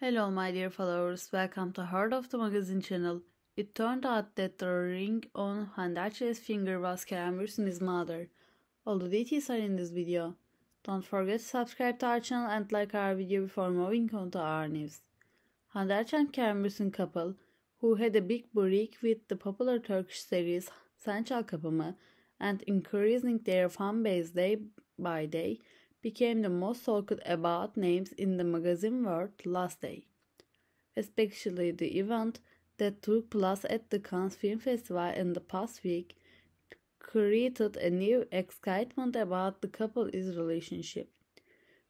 Hello my dear followers, welcome to Heart of the Magazine channel. It turned out that the ring on Handache's finger was Kerem Bürsin's mother. All the details are in this video. Don't forget to subscribe to our channel and like our video before moving on to our news. Handache and Kerem Bürsin couple, who had a big break with the popular Turkish series Sen Çal Kapımı and increasing their fan base day by day, became the most talked about names in the magazine world last day, especially the event that took place at the Cannes Film Festival in the past week created a new excitement about the couple's relationship.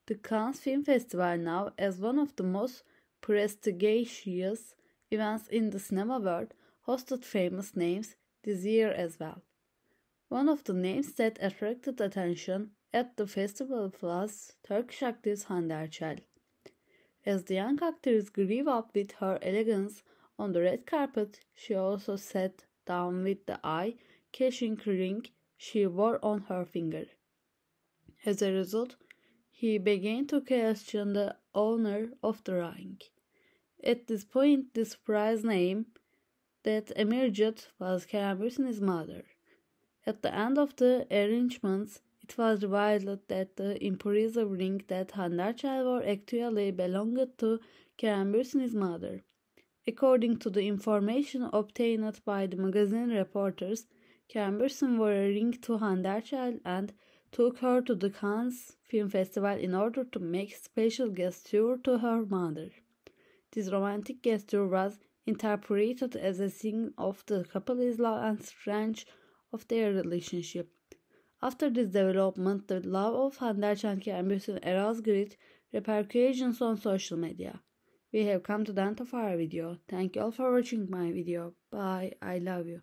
The Cannes Film Festival now as one of the most prestigious events in the cinema world hosted famous names this year as well. One of the names that attracted attention at the festival plus Turkish actress Hande Erçel. As the young actress grew up with her elegance on the red carpet, she also sat down with the eye catching ring she wore on her finger. As a result, he began to question the owner of the ring. At this point, the surprise name that emerged was Karen mother. At the end of the arrangements, it was revealed that the impressive ring that Handarchel wore actually belonged to Kerambirsin's mother. According to the information obtained by the magazine reporters, Kerambirsin wore a ring to Handarchel and took her to the Cannes Film Festival in order to make special gesture to her mother. This romantic gesture was interpreted as a sign of the couple's love and strength of their relationship. After this development, the love of Hande Erçanki and Büsün Eral's great repercussions on social media. We have come to the end of our video. Thank you all for watching my video. Bye. I love you.